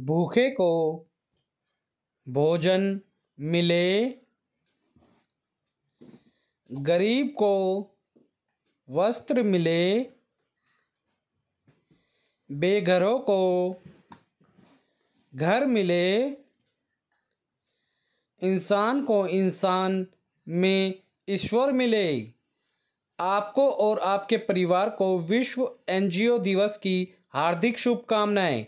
भूखे को भोजन मिले गरीब को वस्त्र मिले बेघरों को घर मिले इंसान को इंसान में ईश्वर मिले आपको और आपके परिवार को विश्व एनजीओ दिवस की हार्दिक शुभकामनाएं